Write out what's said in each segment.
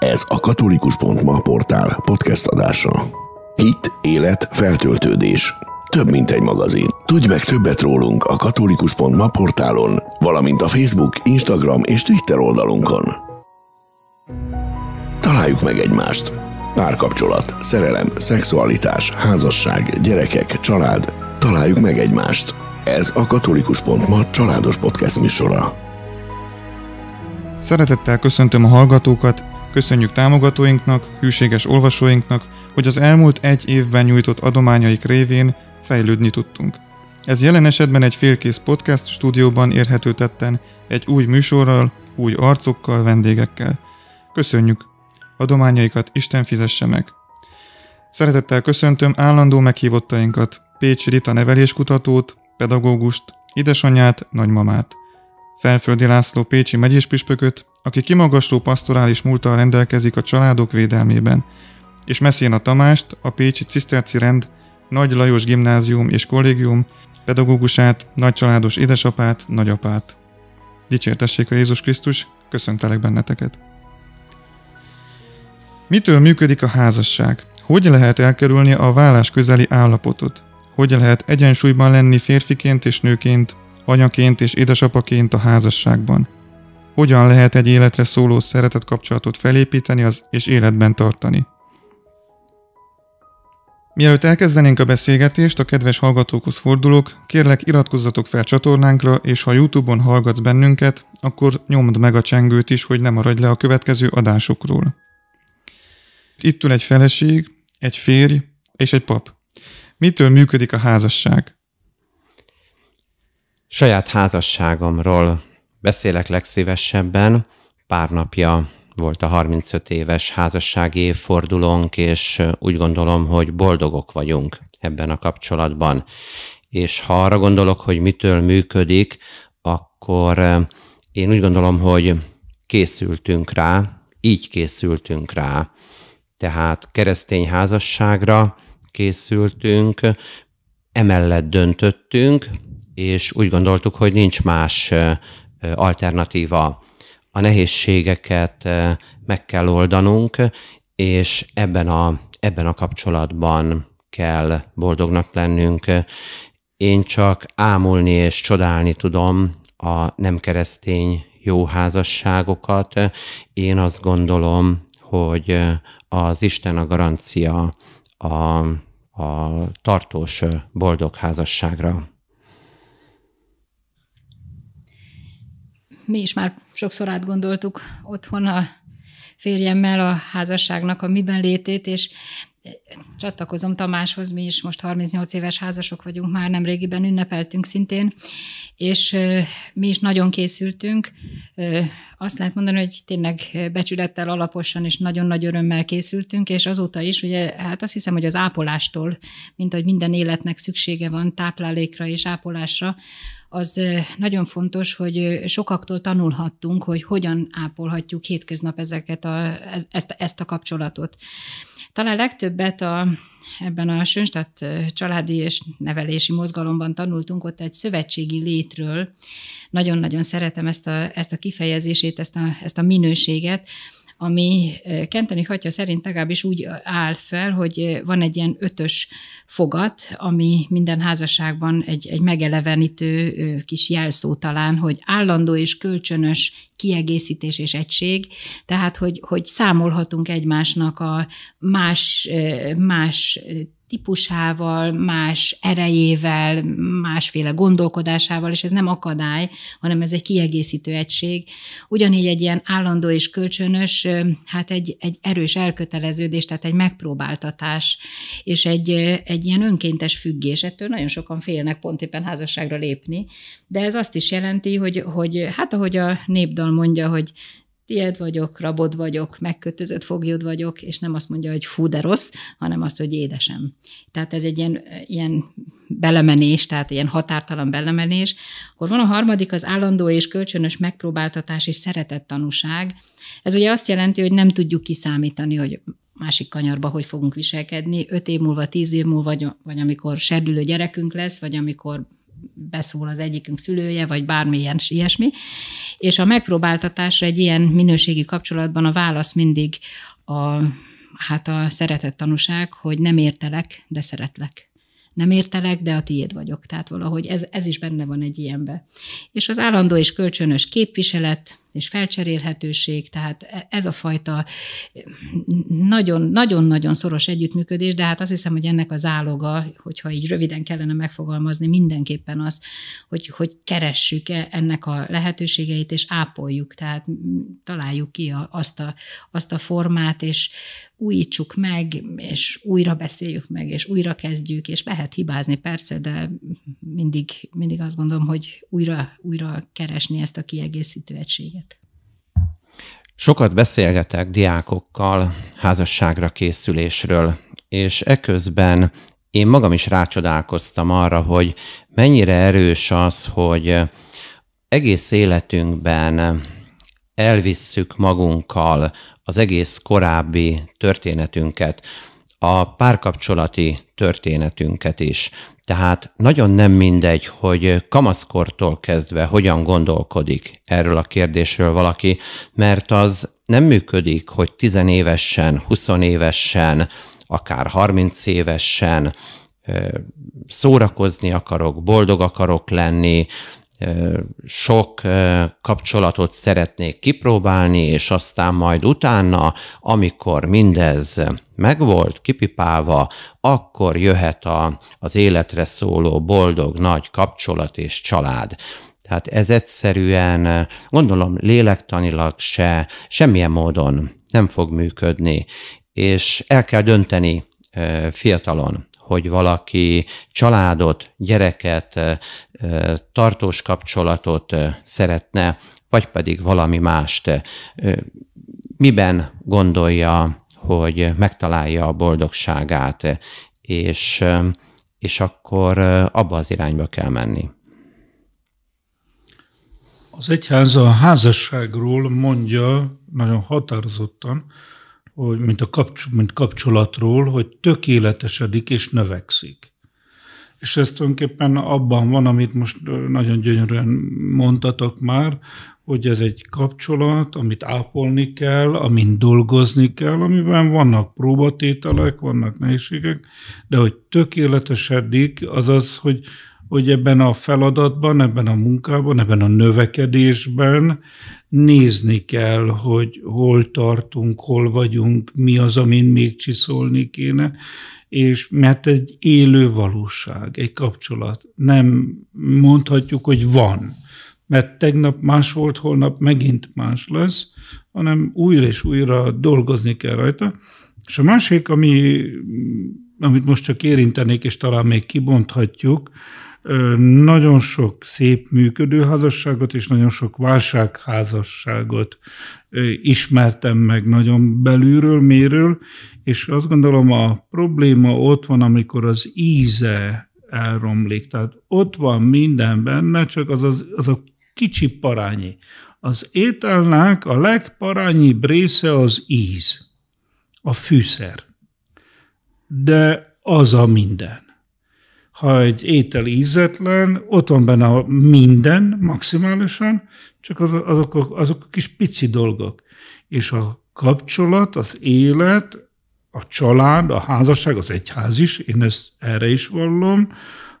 Ez a katolikus.ma portál podcast adása. Hit, élet, feltöltődés. Több, mint egy magazin. Tudj meg többet rólunk a katolikus.ma portálon, valamint a Facebook, Instagram és Twitter oldalunkon. Találjuk meg egymást. Párkapcsolat, szerelem, szexualitás, házasság, gyerekek, család. Találjuk meg egymást. Ez a katolikus.ma családos podcast műsora. Szeretettel köszöntöm a hallgatókat, Köszönjük támogatóinknak, hűséges olvasóinknak, hogy az elmúlt egy évben nyújtott adományaik révén fejlődni tudtunk. Ez jelen esetben egy félkész podcast stúdióban érhető tetten, egy új műsorral, új arcokkal, vendégekkel. Köszönjük! Adományaikat Isten fizesse meg! Szeretettel köszöntöm állandó meghívottainkat, Pécs Rita neveléskutatót, pedagógust, édesanyját, nagymamát. Felföldi László Pécsi megyéspüspököt, aki kimagasló pastorális múltal rendelkezik a családok védelmében, és Messzén a Tamást, a Pécsi Ciszterci Rend, Nagy Lajos Gimnázium és Kollégium pedagógusát, nagycsaládos édesapát, nagyapát. Dicsértessék a Jézus Krisztus, köszöntelek benneteket! Mitől működik a házasság? Hogy lehet elkerülni a vállás közeli állapotot? Hogy lehet egyensúlyban lenni férfiként és nőként, anyaként és édesapaként a házasságban? Hogyan lehet egy életre szóló szeretet kapcsolatot felépíteni az és életben tartani? Mielőtt elkezdenénk a beszélgetést, a kedves hallgatókhoz fordulok, kérlek iratkozzatok fel csatornánkra, és ha Youtube-on hallgatsz bennünket, akkor nyomd meg a csengőt is, hogy ne maradj le a következő adásokról. Itt ül egy feleség, egy férj és egy pap. Mitől működik a házasság? Saját házasságomról Beszélek legszívesebben. Pár napja volt a 35 éves házassági évfordulónk, és úgy gondolom, hogy boldogok vagyunk ebben a kapcsolatban. És ha arra gondolok, hogy mitől működik, akkor én úgy gondolom, hogy készültünk rá, így készültünk rá. Tehát keresztény házasságra készültünk, emellett döntöttünk, és úgy gondoltuk, hogy nincs más Eh, alternatíva. A nehézségeket eh, meg kell oldanunk, és ebben a, ebben a kapcsolatban kell boldognak lennünk. Én csak ámulni és csodálni tudom a nem keresztény jó házasságokat. Én azt gondolom, hogy eh, az Isten a garancia a, a tartós boldog házasságra. mi is már sokszor átgondoltuk otthon a férjemmel a házasságnak a miben létét, és csatlakozom Tamáshoz, mi is most 38 éves házasok vagyunk, már nem régiben ünnepeltünk szintén, és mi is nagyon készültünk. Azt lehet mondani, hogy tényleg becsülettel, alaposan és nagyon nagy örömmel készültünk, és azóta is, ugye, hát azt hiszem, hogy az ápolástól, mint hogy minden életnek szüksége van táplálékra és ápolásra, az nagyon fontos, hogy sokaktól tanulhattunk, hogy hogyan ápolhatjuk hétköznap ezeket a, ezt, ezt a kapcsolatot. Talán legtöbbet a, ebben a Sönstadt családi és nevelési mozgalomban tanultunk, ott egy szövetségi létről. Nagyon-nagyon szeretem ezt a, ezt a kifejezését, ezt a, ezt a minőséget, ami Kenteni hatja szerint legalábbis úgy áll fel, hogy van egy ilyen ötös fogat, ami minden házasságban egy, egy megelevenítő kis jelszó talán, hogy állandó és kölcsönös kiegészítés és egység, tehát hogy, hogy számolhatunk egymásnak a más, más típusával, más erejével, másféle gondolkodásával, és ez nem akadály, hanem ez egy kiegészítő egység. Ugyanígy egy ilyen állandó és kölcsönös, hát egy, egy erős elköteleződés, tehát egy megpróbáltatás, és egy, egy ilyen önkéntes függés. Ettől nagyon sokan félnek pont éppen házasságra lépni, de ez azt is jelenti, hogy, hogy hát ahogy a népdal mondja, hogy tied vagyok, rabod vagyok, megkötözött foglyod vagyok, és nem azt mondja, hogy fú, de rossz, hanem azt, hogy édesem. Tehát ez egy ilyen, ilyen belemenés, tehát ilyen határtalan belemenés. Akkor van a harmadik, az állandó és kölcsönös megpróbáltatás és szeretett tanúság. Ez ugye azt jelenti, hogy nem tudjuk kiszámítani, hogy másik kanyarba hogy fogunk viselkedni, öt év múlva, tíz év múlva, vagy, vagy amikor serdülő gyerekünk lesz, vagy amikor beszól az egyikünk szülője, vagy bármilyen ilyesmi. És a megpróbáltatásra egy ilyen minőségi kapcsolatban a válasz mindig a, hát a szeretett tanúság, hogy nem értelek, de szeretlek nem értelek, de a tiéd vagyok. Tehát valahogy ez, ez is benne van egy ilyenbe. És az állandó és kölcsönös képviselet, és felcserélhetőség, tehát ez a fajta nagyon-nagyon szoros együttműködés, de hát azt hiszem, hogy ennek az áloga, hogyha így röviden kellene megfogalmazni, mindenképpen az, hogy, hogy keressük e, ennek a lehetőségeit, és ápoljuk, tehát találjuk ki a, azt, a, azt a formát, és újítsuk meg, és újra beszéljük meg, és újra kezdjük, és lehet hibázni persze, de mindig, mindig azt gondolom, hogy újra, újra keresni ezt a kiegészítő egységet. Sokat beszélgetek diákokkal házasságra készülésről, és eközben én magam is rácsodálkoztam arra, hogy mennyire erős az, hogy egész életünkben elvisszük magunkkal az egész korábbi történetünket, a párkapcsolati történetünket is. Tehát nagyon nem mindegy, hogy kamaszkortól kezdve hogyan gondolkodik erről a kérdésről valaki, mert az nem működik, hogy tizenévesen, huszonévesen, akár harminc évesen szórakozni akarok, boldog akarok lenni, sok kapcsolatot szeretnék kipróbálni, és aztán majd utána, amikor mindez megvolt, kipipálva, akkor jöhet a, az életre szóló boldog nagy kapcsolat és család. Tehát ez egyszerűen, gondolom, lélektanilag se, semmilyen módon nem fog működni, és el kell dönteni fiatalon, hogy valaki családot, gyereket, tartós kapcsolatot szeretne, vagy pedig valami mást. Miben gondolja, hogy megtalálja a boldogságát, és, és akkor abba az irányba kell menni. Az egyház a házasságról mondja nagyon határozottan, hogy mint, a kapcs- mint kapcsolatról, hogy tökéletesedik és növekszik. És ez tulajdonképpen abban van, amit most nagyon gyönyörűen mondtatok már, hogy ez egy kapcsolat, amit ápolni kell, amin dolgozni kell, amiben vannak próbatételek, vannak nehézségek, de hogy tökéletesedik, azaz, hogy, hogy ebben a feladatban, ebben a munkában, ebben a növekedésben nézni kell, hogy hol tartunk, hol vagyunk, mi az, amin még csiszolni kéne, és mert egy élő valóság, egy kapcsolat. Nem mondhatjuk, hogy van, mert tegnap más volt, holnap megint más lesz, hanem újra és újra dolgozni kell rajta. És a másik, ami, amit most csak érintenék, és talán még kibonthatjuk, nagyon sok szép működő házasságot és nagyon sok válságházasságot ismertem meg nagyon belülről, méről, és azt gondolom a probléma ott van, amikor az íze elromlik. Tehát ott van minden benne, csak az, az, az a kicsi parányi. Az ételnek a legparányibb része az íz, a fűszer. De az a minden ha egy étel ízetlen, ott van benne a minden maximálisan, csak az, azok, a, azok a kis pici dolgok. És a kapcsolat, az élet, a család, a házasság, az egyház is, én ezt erre is vallom,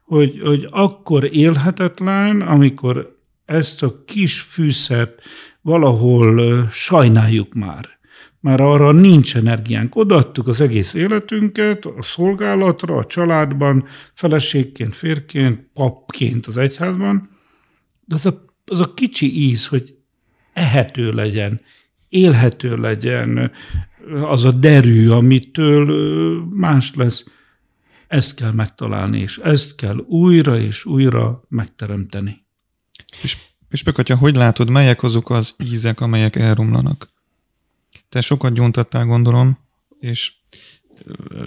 hogy, hogy akkor élhetetlen, amikor ezt a kis fűszert valahol sajnáljuk már már arra nincs energiánk. Odaadtuk az egész életünket a szolgálatra, a családban, feleségként, férként, papként az egyházban, de az a, az a kicsi íz, hogy ehető legyen, élhető legyen, az a derű, amitől más lesz, ezt kell megtalálni, és ezt kell újra és újra megteremteni. És, és Pökatya, hogy látod, melyek azok az ízek, amelyek elromlanak? te sokat gyóntattál, gondolom, és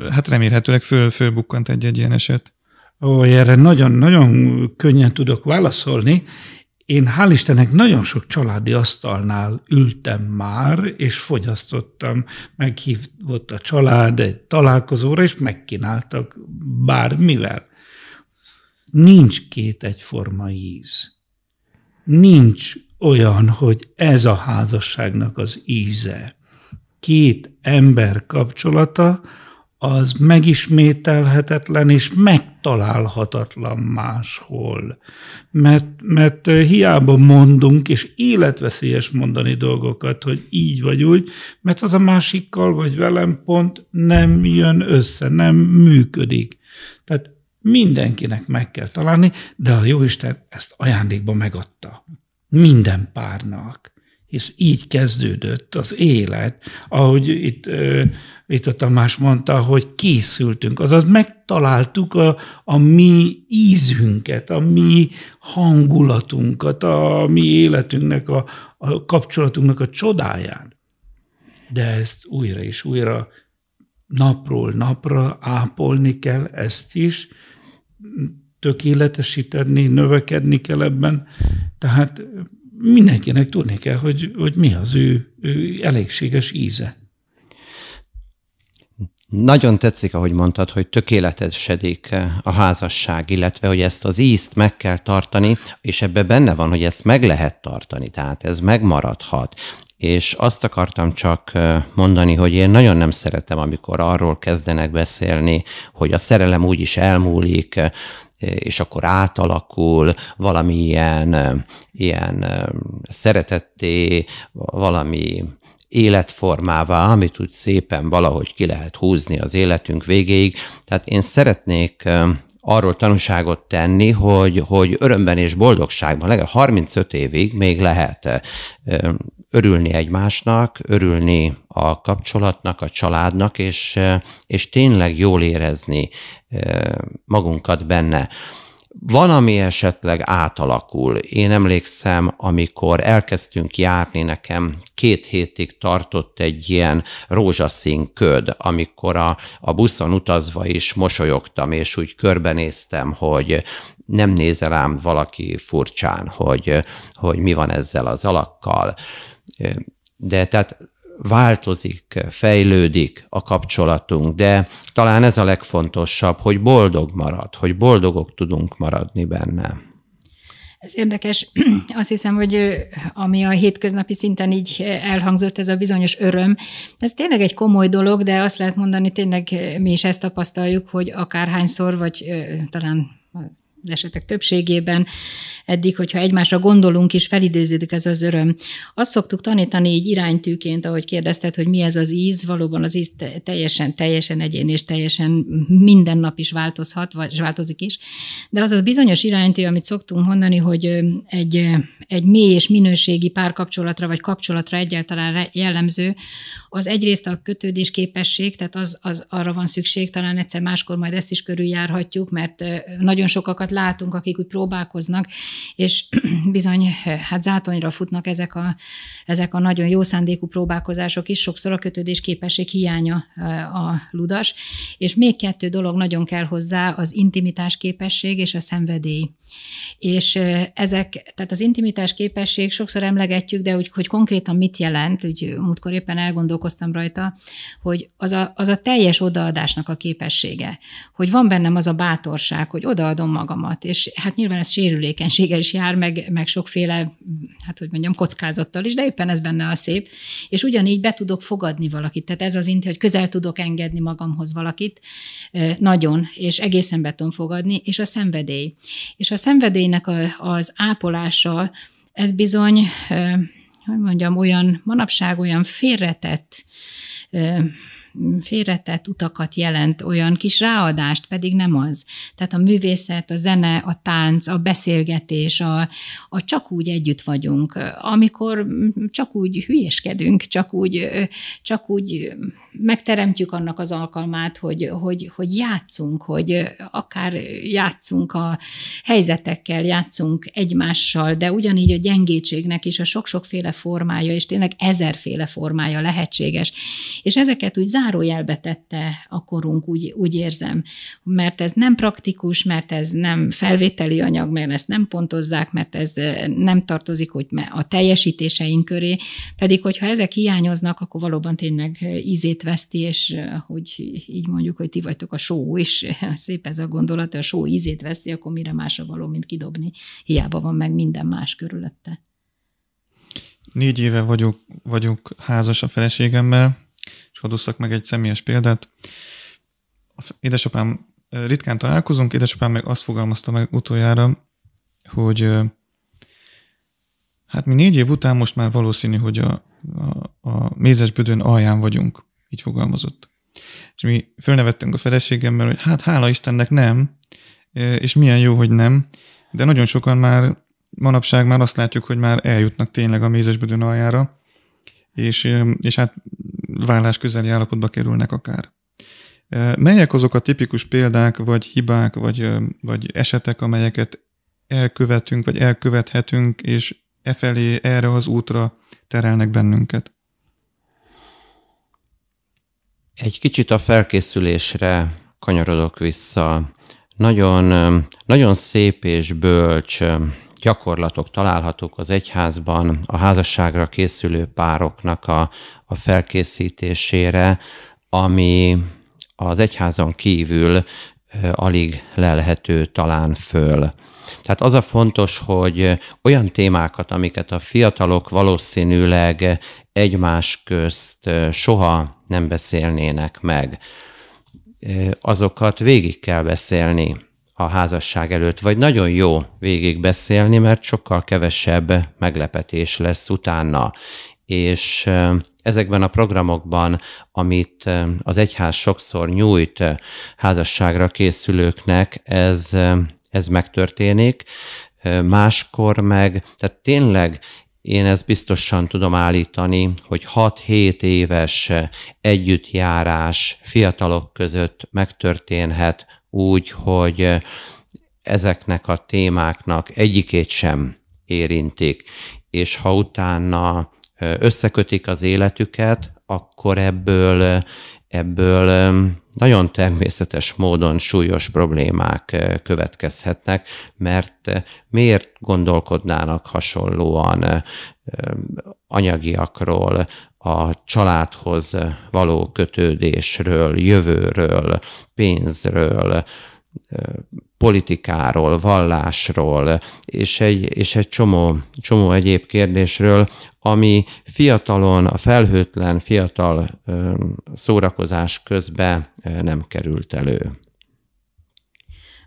hát remélhetőleg föl, fölbukkant egy-egy ilyen eset. Ó, erre nagyon-nagyon könnyen tudok válaszolni. Én hál' Istennek nagyon sok családi asztalnál ültem már, és fogyasztottam. Meghívott a család egy találkozóra, és megkínáltak bármivel. Nincs két egyforma íz. Nincs olyan, hogy ez a házasságnak az íze két ember kapcsolata az megismételhetetlen és megtalálhatatlan máshol. Mert, mert hiába mondunk, és életveszélyes mondani dolgokat, hogy így vagy úgy, mert az a másikkal vagy velem pont nem jön össze, nem működik. Tehát mindenkinek meg kell találni, de a Jóisten ezt ajándékba megadta. Minden párnak és így kezdődött az élet, ahogy itt, itt a Tamás mondta, hogy készültünk, azaz megtaláltuk a, a mi ízünket, a mi hangulatunkat, a mi életünknek, a, a kapcsolatunknak a csodáját. De ezt újra és újra napról napra ápolni kell ezt is, tökéletesíteni, növekedni kell ebben. Tehát mindenkinek tudni kell, hogy, hogy mi az ő, ő elégséges íze. Nagyon tetszik, ahogy mondtad, hogy tökéletesedik a házasság, illetve hogy ezt az ízt meg kell tartani, és ebbe benne van, hogy ezt meg lehet tartani, tehát ez megmaradhat és azt akartam csak mondani, hogy én nagyon nem szeretem, amikor arról kezdenek beszélni, hogy a szerelem is elmúlik, és akkor átalakul valamilyen ilyen szeretetté, valami életformává, amit úgy szépen valahogy ki lehet húzni az életünk végéig. Tehát én szeretnék arról tanúságot tenni, hogy, hogy örömben és boldogságban legalább 35 évig még lehet örülni egymásnak, örülni a kapcsolatnak, a családnak, és, és tényleg jól érezni eh, magunkat benne. Van, ami esetleg átalakul. Én emlékszem, amikor elkezdtünk járni, nekem két hétig tartott egy ilyen rózsaszín köd, amikor a, a buszon utazva is mosolyogtam, és úgy körbenéztem, hogy nem nézel rám valaki furcsán, hogy, hogy mi van ezzel az alakkal de tehát változik, fejlődik a kapcsolatunk, de talán ez a legfontosabb, hogy boldog marad, hogy boldogok tudunk maradni benne. Ez érdekes. Azt hiszem, hogy ami a hétköznapi szinten így elhangzott, ez a bizonyos öröm, ez tényleg egy komoly dolog, de azt lehet mondani, tényleg mi is ezt tapasztaljuk, hogy akárhányszor, vagy talán esetek többségében eddig, hogyha egymásra gondolunk is, felidőződik ez az öröm. Azt szoktuk tanítani így iránytűként, ahogy kérdezted, hogy mi ez az íz, valóban az íz teljesen, teljesen egyén és teljesen minden nap is változhat, vagy változik is, de az a bizonyos iránytű, amit szoktunk mondani, hogy egy, egy mély és minőségi párkapcsolatra, vagy kapcsolatra egyáltalán jellemző, az egyrészt a kötődés képesség, tehát az, az arra van szükség, talán egyszer máskor majd ezt is körüljárhatjuk, mert nagyon sokakat látunk, akik úgy próbálkoznak, és bizony hát zátonyra futnak ezek a, ezek a nagyon jó szándékú próbálkozások is, sokszor a kötődés képesség hiánya eh, a ludas, és még kettő dolog nagyon kell hozzá, az intimitás képesség és a szenvedély. És eh, ezek, tehát az intimitás képesség, sokszor emlegetjük, de úgy, hogy konkrétan mit jelent, úgy múltkor éppen elgondolkoztam rajta, hogy az a, az a teljes odaadásnak a képessége, hogy van bennem az a bátorság, hogy odaadom magam magamat. És hát nyilván ez sérülékenységgel is jár, meg, meg sokféle, hát hogy mondjam, kockázattal is, de éppen ez benne a szép. És ugyanígy be tudok fogadni valakit. Tehát ez az inti, hogy közel tudok engedni magamhoz valakit, nagyon, és egészen be tudom fogadni, és a szenvedély. És a szenvedélynek az ápolása, ez bizony, hogy mondjam, olyan manapság olyan félretett félretett utakat jelent olyan kis ráadást, pedig nem az. Tehát a művészet, a zene, a tánc, a beszélgetés, a, a csak úgy együtt vagyunk, amikor csak úgy hülyeskedünk, csak úgy, csak úgy megteremtjük annak az alkalmát, hogy, hogy, hogy játszunk, hogy akár játszunk a helyzetekkel, játszunk egymással, de ugyanígy a gyengétségnek is a sok-sokféle formája, és tényleg ezerféle formája lehetséges. És ezeket úgy zárójelbe tette a korunk, úgy, úgy érzem, mert ez nem praktikus, mert ez nem felvételi anyag, mert ezt nem pontozzák, mert ez eh, nem tartozik hogy a teljesítéseink köré, pedig hogyha ezek hiányoznak, akkor valóban tényleg eh, ízét veszti, és eh, hogy így mondjuk, hogy ti vagytok a só, és szép ez a gondolat, a só ízét veszi, akkor mire másra való, mint kidobni. Hiába van meg minden más körülötte. Négy éve vagyok, vagyok házas a feleségemmel, hadd meg egy személyes példát. Édesapám, ritkán találkozunk, édesapám meg azt fogalmazta meg utoljára, hogy hát mi négy év után most már valószínű, hogy a, a, a mézes bödön alján vagyunk, így fogalmazott. És mi fölnevettünk a feleségemmel, hogy hát hála Istennek nem, és milyen jó, hogy nem, de nagyon sokan már manapság már azt látjuk, hogy már eljutnak tényleg a mézes aljára, és, és hát vállás közeli állapotba kerülnek akár. Melyek azok a tipikus példák, vagy hibák, vagy, vagy esetek, amelyeket elkövetünk, vagy elkövethetünk, és e felé, erre az útra terelnek bennünket? Egy kicsit a felkészülésre kanyarodok vissza. Nagyon, nagyon szép és bölcs gyakorlatok találhatók az egyházban a házasságra készülő pároknak a, a felkészítésére, ami az egyházon kívül alig lelhető talán föl. Tehát az a fontos, hogy olyan témákat, amiket a fiatalok valószínűleg egymás közt soha nem beszélnének meg, azokat végig kell beszélni a házasság előtt, vagy nagyon jó végigbeszélni, mert sokkal kevesebb meglepetés lesz utána. És ezekben a programokban, amit az egyház sokszor nyújt házasságra készülőknek, ez, ez megtörténik. Máskor meg, tehát tényleg én ezt biztosan tudom állítani, hogy 6-7 éves együttjárás fiatalok között megtörténhet úgy, hogy eh, ezeknek a témáknak egyikét sem érintik, és ha utána eh, összekötik az életüket, akkor ebből, eh, ebből nagyon természetes módon súlyos problémák következhetnek, mert miért gondolkodnának hasonlóan anyagiakról, a családhoz való kötődésről, jövőről, pénzről, politikáról, vallásról, és egy, és egy csomó, csomó egyéb kérdésről, ami fiatalon, a felhőtlen fiatal szórakozás közben nem került elő.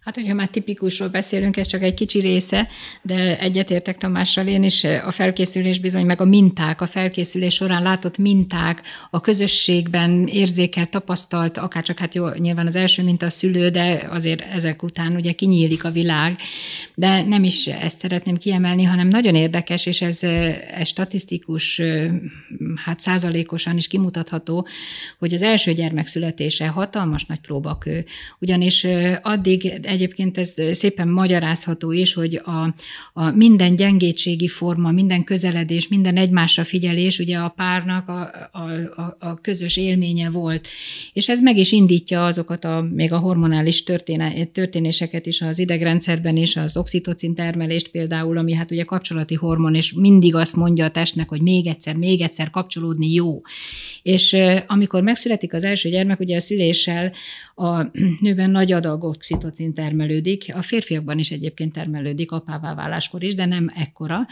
Hát, hogyha már tipikusról beszélünk, ez csak egy kicsi része, de egyetértek Tamással én is, a felkészülés bizony, meg a minták, a felkészülés során látott minták, a közösségben érzékel, tapasztalt, akárcsak hát jó, nyilván az első minta a szülő, de azért ezek után ugye kinyílik a világ, de nem is ezt szeretném kiemelni, hanem nagyon érdekes, és ez, ez statisztikus, hát százalékosan is kimutatható, hogy az első gyermek születése hatalmas nagy próbakő, ugyanis addig egy Egyébként ez szépen magyarázható is, hogy a, a minden gyengétségi forma, minden közeledés, minden egymásra figyelés ugye a párnak a, a, a közös élménye volt. És ez meg is indítja azokat a, még a hormonális történe, történéseket is az idegrendszerben is, az oxitocin termelést például, ami hát ugye kapcsolati hormon, és mindig azt mondja a testnek, hogy még egyszer, még egyszer kapcsolódni jó. És amikor megszületik az első gyermek, ugye a szüléssel a nőben nagy adag oxitocin termelés termelődik, a férfiakban is egyébként termelődik, apává váláskor is, de nem ekkora,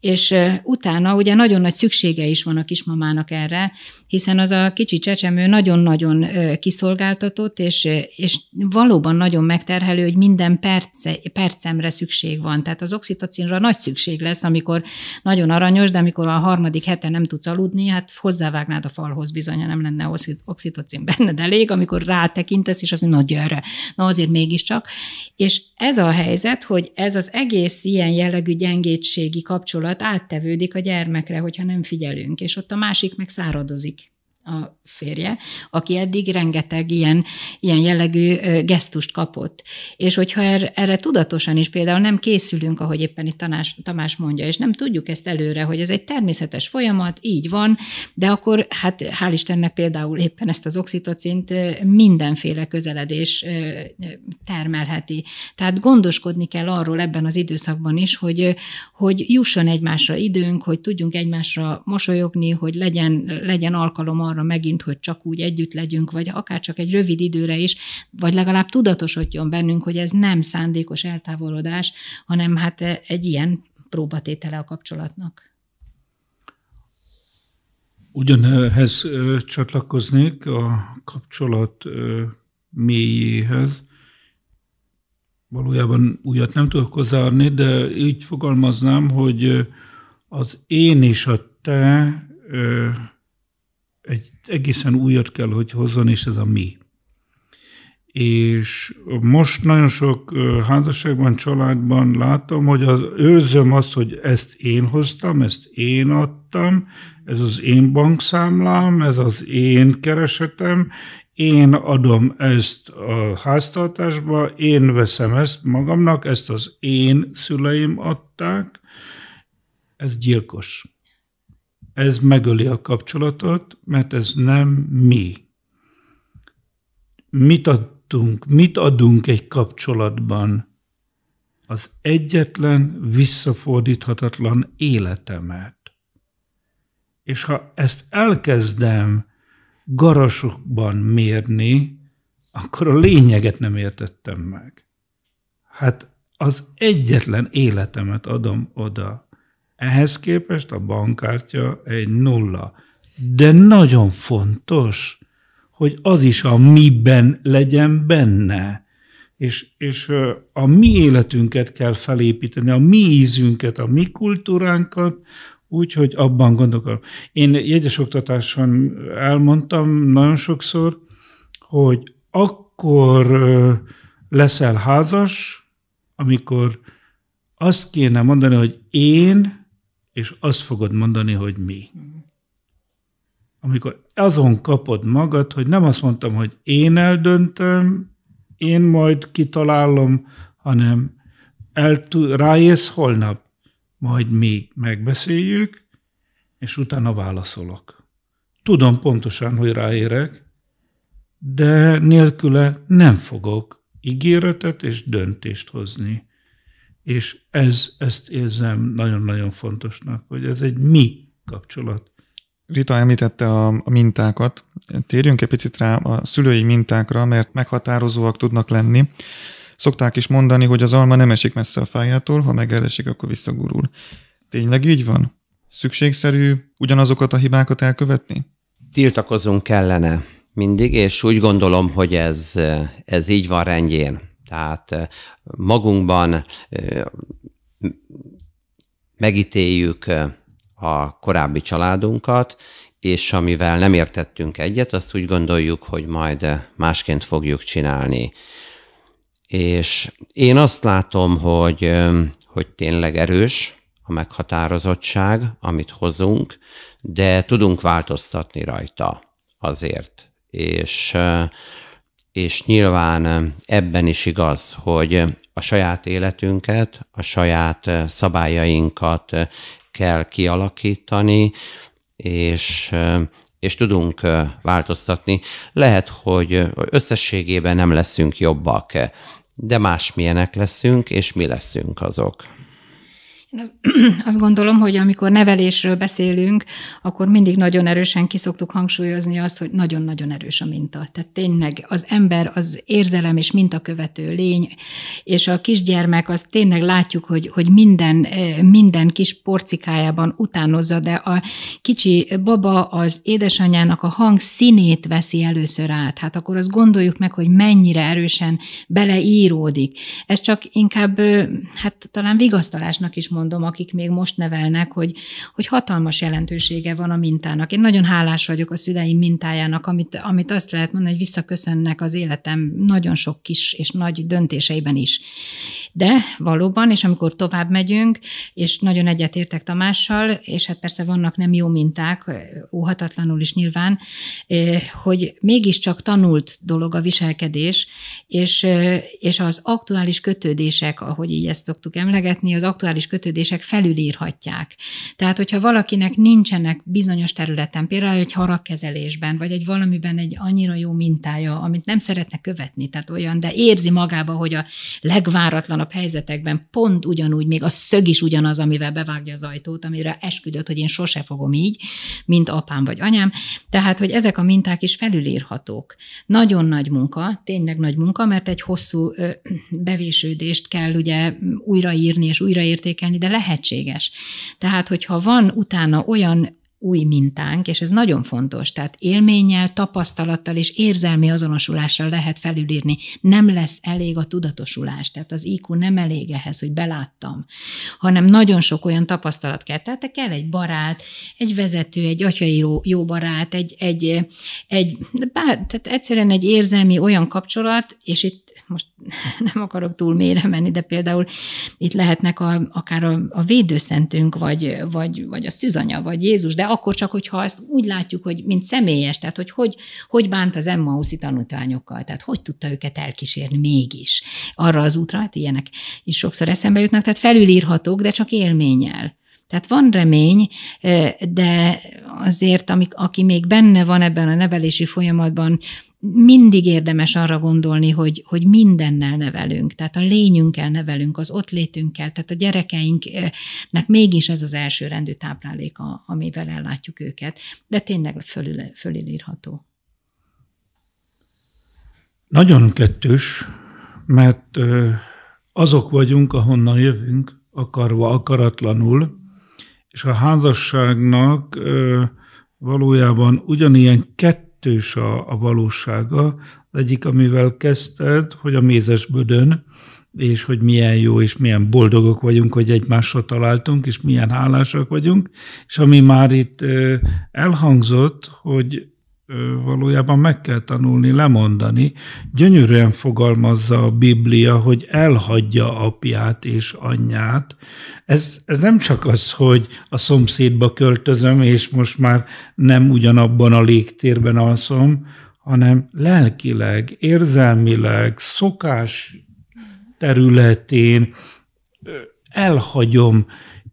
és utána ugye nagyon nagy szüksége is van a kismamának erre, hiszen az a kicsi csecsemő nagyon-nagyon kiszolgáltatott, és, és valóban nagyon megterhelő, hogy minden perce, percemre szükség van. Tehát az oxitocinra nagy szükség lesz, amikor nagyon aranyos, de amikor a harmadik hete nem tudsz aludni, hát hozzávágnád a falhoz bizony, nem lenne oxitocin benned elég, amikor rátekintesz, és azt mondja, na gyere, na azért mégiscsak. És ez a helyzet, hogy ez az egész ilyen jellegű gyengétségi kapcsolat áttevődik a gyermekre, hogyha nem figyelünk, és ott a másik meg száradozik a férje, aki eddig rengeteg ilyen, ilyen jellegű gesztust kapott. És hogyha erre, erre tudatosan is például nem készülünk, ahogy éppen itt Tanás, Tamás mondja, és nem tudjuk ezt előre, hogy ez egy természetes folyamat, így van, de akkor hát hál' Istennek például éppen ezt az oxitocint mindenféle közeledés termelheti. Tehát gondoskodni kell arról ebben az időszakban is, hogy, hogy jusson egymásra időnk, hogy tudjunk egymásra mosolyogni, hogy legyen, legyen alkalom arra, arra megint, hogy csak úgy együtt legyünk, vagy akár csak egy rövid időre is, vagy legalább tudatosodjon bennünk, hogy ez nem szándékos eltávolodás, hanem hát egy ilyen próbatétele a kapcsolatnak. Ugyanehhez csatlakoznék a kapcsolat mélyéhez. Valójában újat nem tudok hozzáadni, de így fogalmaznám, hogy az én és a te egy egészen újat kell, hogy hozzon, és ez a mi. És most nagyon sok házasságban, családban látom, hogy az őrzöm azt, hogy ezt én hoztam, ezt én adtam, ez az én bankszámlám, ez az én keresetem, én adom ezt a háztartásba, én veszem ezt magamnak, ezt az én szüleim adták, ez gyilkos ez megöli a kapcsolatot, mert ez nem mi. Mit adtunk, mit adunk egy kapcsolatban? Az egyetlen visszafordíthatatlan életemet. És ha ezt elkezdem garasokban mérni, akkor a lényeget nem értettem meg. Hát az egyetlen életemet adom oda ehhez képest a bankkártya egy nulla. De nagyon fontos, hogy az is a miben legyen benne. És, és a mi életünket kell felépíteni, a mi ízünket, a mi kultúránkat, úgyhogy abban gondolkodom. Én oktatáson elmondtam nagyon sokszor, hogy akkor leszel házas, amikor azt kéne mondani, hogy én és azt fogod mondani, hogy mi. Amikor azon kapod magad, hogy nem azt mondtam, hogy én eldöntöm, én majd kitalálom, hanem el, holnap, majd mi megbeszéljük, és utána válaszolok. Tudom pontosan, hogy ráérek, de nélküle nem fogok ígéretet és döntést hozni és ez, ezt érzem nagyon-nagyon fontosnak, hogy ez egy mi kapcsolat. Rita említette a, mintákat. Térjünk egy picit rá a szülői mintákra, mert meghatározóak tudnak lenni. Szokták is mondani, hogy az alma nem esik messze a fájától, ha megeresik, akkor visszagurul. Tényleg így van? Szükségszerű ugyanazokat a hibákat elkövetni? Tiltakozunk kellene mindig, és úgy gondolom, hogy ez, ez így van rendjén. Tehát magunkban megítéljük a korábbi családunkat, és amivel nem értettünk egyet, azt úgy gondoljuk, hogy majd másként fogjuk csinálni. És én azt látom, hogy, hogy tényleg erős a meghatározottság, amit hozunk, de tudunk változtatni rajta azért. És és nyilván eh, ebben is igaz, hogy eh, a saját életünket, a saját eh, szabályainkat kell kialakítani, és, és tudunk változtatni. Lehet, hogy összességében nem leszünk jobbak, de másmilyenek leszünk, és mi leszünk azok. Én az, azt gondolom, hogy amikor nevelésről beszélünk, akkor mindig nagyon erősen kiszoktuk hangsúlyozni azt, hogy nagyon-nagyon erős a minta. Tehát tényleg az ember az érzelem és mintakövető lény, és a kisgyermek azt tényleg látjuk, hogy, hogy minden, eh, minden kis porcikájában utánozza, de a kicsi baba az édesanyjának a hang színét veszi először át. Hát akkor azt gondoljuk meg, hogy mennyire erősen beleíródik. Ez csak inkább, eh, hát talán vigasztalásnak is mondom, akik még most nevelnek, hogy, hogy hatalmas jelentősége van a mintának. Én nagyon hálás vagyok a szüleim mintájának, amit, amit azt lehet mondani, hogy visszaköszönnek az életem nagyon sok kis és nagy döntéseiben is. De valóban, és amikor tovább megyünk, és nagyon egyetértek Tamással, és hát persze vannak nem jó minták, óhatatlanul is nyilván, eh, hogy mégiscsak tanult dolog a viselkedés, és, eh, és az aktuális kötődések, ahogy így ezt szoktuk emlegetni, az aktuális kötődések, szerződések felülírhatják. Tehát, hogyha valakinek nincsenek bizonyos területen, például egy harakkezelésben, vagy egy valamiben egy annyira jó mintája, amit nem szeretne követni, tehát olyan, de érzi magába, hogy a legváratlanabb helyzetekben pont ugyanúgy, még a szög is ugyanaz, amivel bevágja az ajtót, amire esküdött, hogy én sose fogom így, mint apám vagy anyám. Tehát, hogy ezek a minták is felülírhatók. Nagyon nagy munka, tényleg nagy munka, mert egy hosszú bevésődést kell ugye újraírni és újraértékelni, tenni, de lehetséges. Tehát, hogyha van utána olyan új mintánk, és ez nagyon fontos, tehát élménnyel, tapasztalattal és érzelmi azonosulással lehet felülírni. Nem lesz elég a tudatosulás, tehát az IQ nem elég ehhez, hogy beláttam, hanem nagyon sok olyan tapasztalat kell. Tehát te kell egy barát, egy vezető, egy atyaíró jó barát, egy, egy, egy bár, tehát egyszerűen egy érzelmi olyan kapcsolat, és itt most nem akarok túl mélyre menni, de például itt lehetnek a, akár a, a védőszentünk, vagy, vagy, vagy a szüzanya, vagy Jézus, de akkor csak, hogyha ezt úgy látjuk, hogy mint személyes, tehát hogy hogy, hogy bánt az Emmauszi tanultányokkal, tehát hogy tudta őket elkísérni mégis arra az útra, hát ilyenek is sokszor eszembe jutnak, tehát felülírhatók, de csak élménnyel. Tehát van remény, de azért, amik, aki még benne van ebben a nevelési folyamatban, mindig érdemes arra gondolni, hogy, hogy mindennel nevelünk, tehát a lényünkkel nevelünk, az ott létünkkel, tehát a gyerekeinknek mégis ez az első rendű táplálék, amivel ellátjuk őket, de tényleg fölül, fölülírható. Nagyon kettős, mert azok vagyunk, ahonnan jövünk, akarva, akaratlanul, és a házasságnak valójában ugyanilyen kettő kettős a, a valósága. Az egyik, amivel kezdted, hogy a bödön, és hogy milyen jó és milyen boldogok vagyunk, hogy egymásra találtunk, és milyen hálásak vagyunk. És ami már itt elhangzott, hogy valójában meg kell tanulni lemondani. Gyönyörűen fogalmazza a Biblia, hogy elhagyja apját és anyját. Ez, ez nem csak az, hogy a szomszédba költözöm, és most már nem ugyanabban a légtérben alszom, hanem lelkileg, érzelmileg, szokás területén elhagyom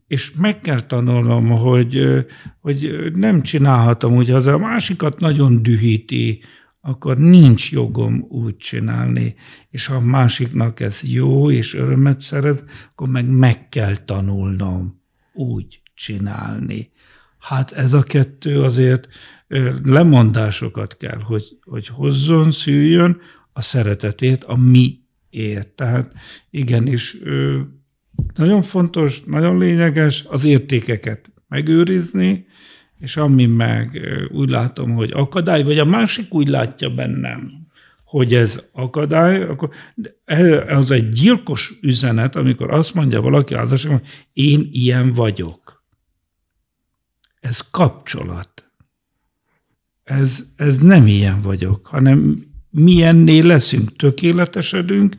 és meg kell tanulnom, hogy, hogy nem csinálhatom úgy, ha a másikat nagyon dühíti, akkor nincs jogom úgy csinálni. És ha a másiknak ez jó és örömet szerez, akkor meg meg kell tanulnom úgy csinálni. Hát ez a kettő azért lemondásokat kell, hogy, hogy hozzon, szüljön a szeretetét a miért. Tehát igenis nagyon fontos, nagyon lényeges az értékeket megőrizni, és ami meg úgy látom, hogy akadály, vagy a másik úgy látja bennem, hogy ez akadály, akkor e, az egy gyilkos üzenet, amikor azt mondja valaki az hogy én ilyen vagyok. Ez kapcsolat. Ez, ez nem ilyen vagyok, hanem milyennél leszünk, tökéletesedünk,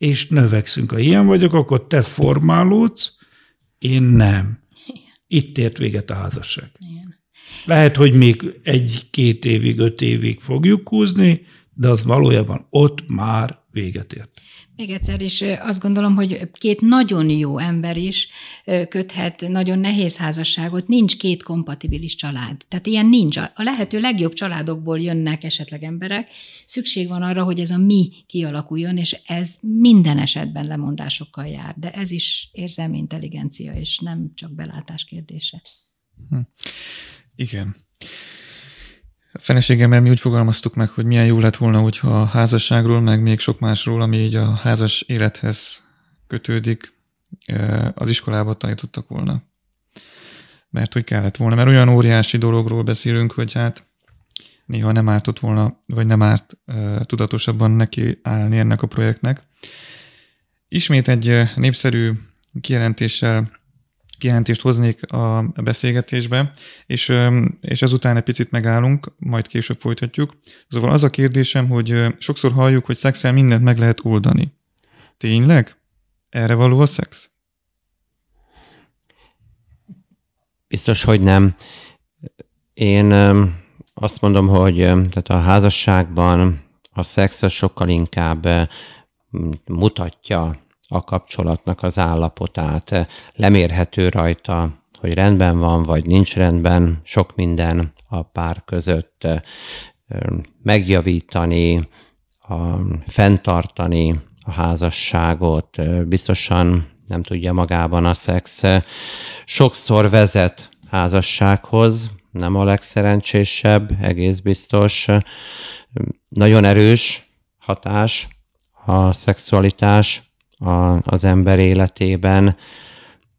és növekszünk. Ha ilyen vagyok, akkor te formálódsz, én nem. Itt ért véget a házasság. Lehet, hogy még egy-két évig, öt évig fogjuk húzni, de az valójában ott már véget ért. Még egyszer is azt gondolom, hogy két nagyon jó ember is köthet nagyon nehéz házasságot, nincs két kompatibilis család. Tehát ilyen nincs. A lehető legjobb családokból jönnek esetleg emberek, szükség van arra, hogy ez a mi kialakuljon, és ez minden esetben lemondásokkal jár. De ez is érzelmi intelligencia, és nem csak belátás kérdése. Hm. Igen. A feleségemmel mi úgy fogalmaztuk meg, hogy milyen jó lett volna, hogyha a házasságról, meg még sok másról, ami így a házas élethez kötődik, az iskolában tanítottak volna. Mert úgy kellett volna, mert olyan óriási dologról beszélünk, hogy hát néha nem ártott volna, vagy nem árt tudatosabban neki állni ennek a projektnek. Ismét egy népszerű kijelentéssel kijelentést hoznék a beszélgetésbe, és, és ezután egy picit megállunk, majd később folytatjuk. Szóval az a kérdésem, hogy sokszor halljuk, hogy szexel mindent meg lehet oldani. Tényleg? Erre való a szex? Biztos, hogy nem. Én azt mondom, hogy tehát a házasságban a szex sokkal inkább mutatja a kapcsolatnak az állapotát. Lemérhető rajta, hogy rendben van, vagy nincs rendben, sok minden a pár között megjavítani, a, fenntartani a házasságot, biztosan nem tudja magában a szex. Sokszor vezet házassághoz, nem a legszerencsésebb, egész biztos. Nagyon erős hatás a szexualitás, a, az ember életében,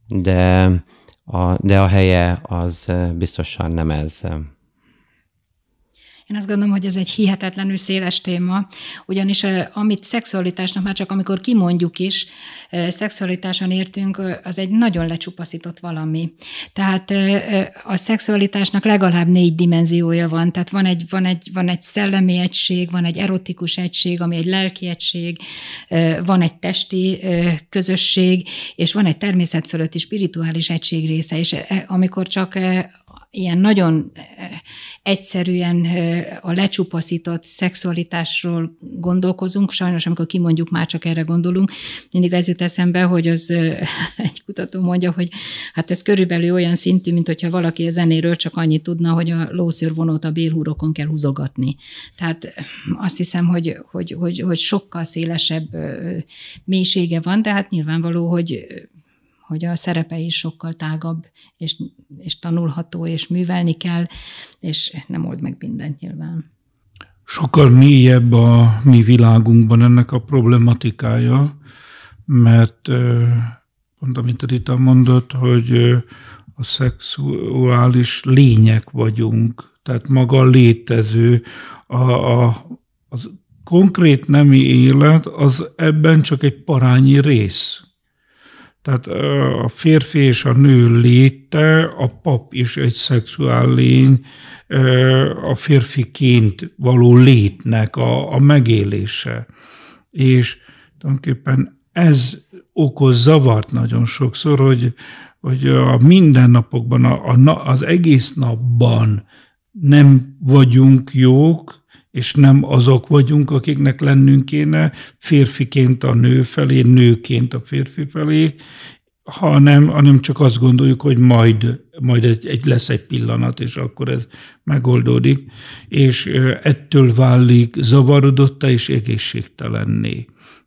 de a, de a helye az eh, biztosan nem ez. Én azt gondolom, hogy ez egy hihetetlenül széles téma, ugyanis amit szexualitásnak már csak amikor kimondjuk is, szexualitáson értünk, az egy nagyon lecsupaszított valami. Tehát a szexualitásnak legalább négy dimenziója van, tehát van egy, van egy, van egy szellemi egység, van egy erotikus egység, ami egy lelki egység, van egy testi közösség, és van egy természet fölötti spirituális egység része, és amikor csak ilyen nagyon eh, egyszerűen eh, a lecsupaszított szexualitásról gondolkozunk, sajnos amikor kimondjuk, már csak erre gondolunk, mindig ez jut eszembe, hogy az eh, egy kutató mondja, hogy hát ez körülbelül olyan szintű, mint hogyha valaki a zenéről csak annyit tudna, hogy a lószőrvonót a bélhúrokon kell húzogatni. Tehát azt hiszem, hogy, hogy, hogy, hogy sokkal szélesebb mélysége van, de hát nyilvánvaló, hogy hogy a szerepe is sokkal tágabb, és, és tanulható, és művelni kell, és nem old meg mindent nyilván. Sokkal mélyebb a mi világunkban ennek a problematikája, mert pont amit Rita mondott, hogy a szexuális lények vagyunk, tehát maga a létező, a, a, az konkrét nemi élet, az ebben csak egy parányi rész. Tehát a férfi és a nő léte, a pap is egy szexuál lény, a férfiként való létnek a, a megélése. És tulajdonképpen ez okoz zavart nagyon sokszor, hogy, hogy a mindennapokban, a, a, az egész napban nem vagyunk jók, és nem azok vagyunk, akiknek lennünk kéne férfiként a nő felé, nőként a férfi felé, hanem, hanem csak azt gondoljuk, hogy majd, majd egy, egy, lesz egy pillanat, és akkor ez megoldódik, és ettől válik zavarodotta és egészségtelenné.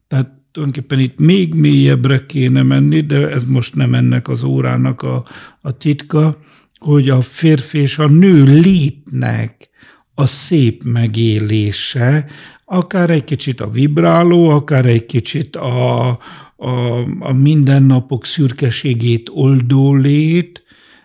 Tehát tulajdonképpen itt még mélyebbre kéne menni, de ez most nem ennek az órának a, a titka, hogy a férfi és a nő létnek a szép megélése, akár egy kicsit a vibráló, akár egy kicsit a, a, a mindennapok szürkeségét oldó lét,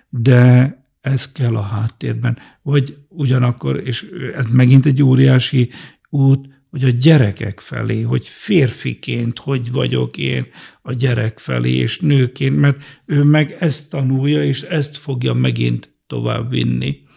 de ez kell a háttérben. Vagy ugyanakkor, és ez megint egy óriási út, hogy a gyerekek felé, hogy férfiként hogy vagyok én a gyerek felé, és nőként, mert ő meg ezt tanulja, és ezt fogja megint továbbvinni.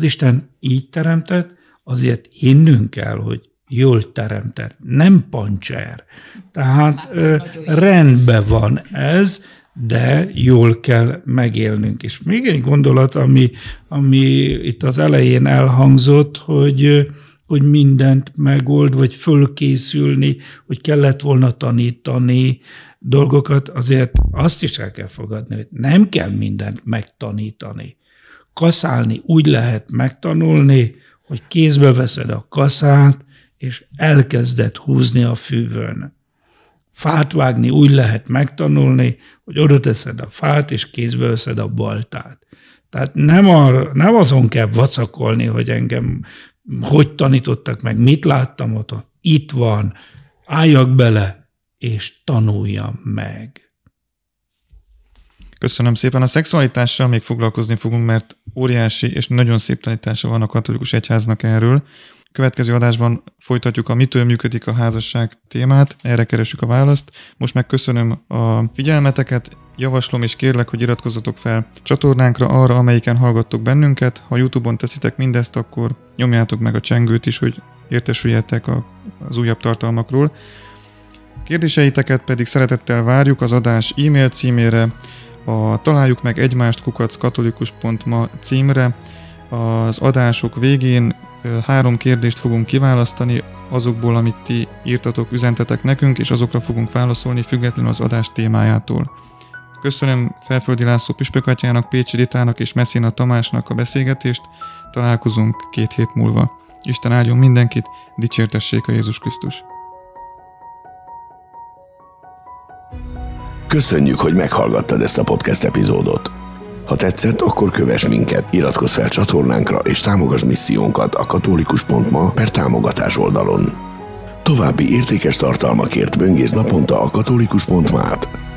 Az Isten így teremtett, azért hinnünk kell, hogy jól teremtett, nem pancser. Tehát hát, ö, rendben van ez, de jól kell megélnünk. És még egy gondolat, ami, ami itt az elején elhangzott, hogy hogy mindent megold, vagy fölkészülni, hogy kellett volna tanítani dolgokat, azért azt is el kell fogadni, hogy nem kell mindent megtanítani. Kaszálni úgy lehet megtanulni, hogy kézbe veszed a kaszát, és elkezded húzni a fűvön. Fát vágni úgy lehet megtanulni, hogy oda teszed a fát, és kézbe veszed a baltát. Tehát nem, arra, nem azon kell vacakolni, hogy engem hogy tanítottak meg, mit láttam ott, itt van, álljak bele, és tanuljam meg. Köszönöm szépen. A szexualitással még foglalkozni fogunk, mert óriási és nagyon szép tanítása van a katolikus egyháznak erről. Következő adásban folytatjuk a mitől működik a házasság témát, erre keresünk a választ. Most meg köszönöm a figyelmeteket, javaslom és kérlek, hogy iratkozzatok fel csatornánkra arra, amelyiken hallgattok bennünket. Ha Youtube-on teszitek mindezt, akkor nyomjátok meg a csengőt is, hogy értesüljetek a, az újabb tartalmakról. Kérdéseiteket pedig szeretettel várjuk az adás e-mail címére a Találjuk meg egymást kukackatolikus.ma címre. Az adások végén három kérdést fogunk kiválasztani azokból, amit ti írtatok, üzentetek nekünk, és azokra fogunk válaszolni függetlenül az adás témájától. Köszönöm Felföldi László Püspökatyának, Pécsi Ritának és Messina Tamásnak a beszélgetést. Találkozunk két hét múlva. Isten áldjon mindenkit, dicsértessék a Jézus Krisztus! Köszönjük, hogy meghallgattad ezt a podcast epizódot. Ha tetszett, akkor kövess minket, iratkozz fel csatornánkra és támogass missziónkat a katolikus.ma per támogatás oldalon. További értékes tartalmakért böngész naponta a katolikus.mát.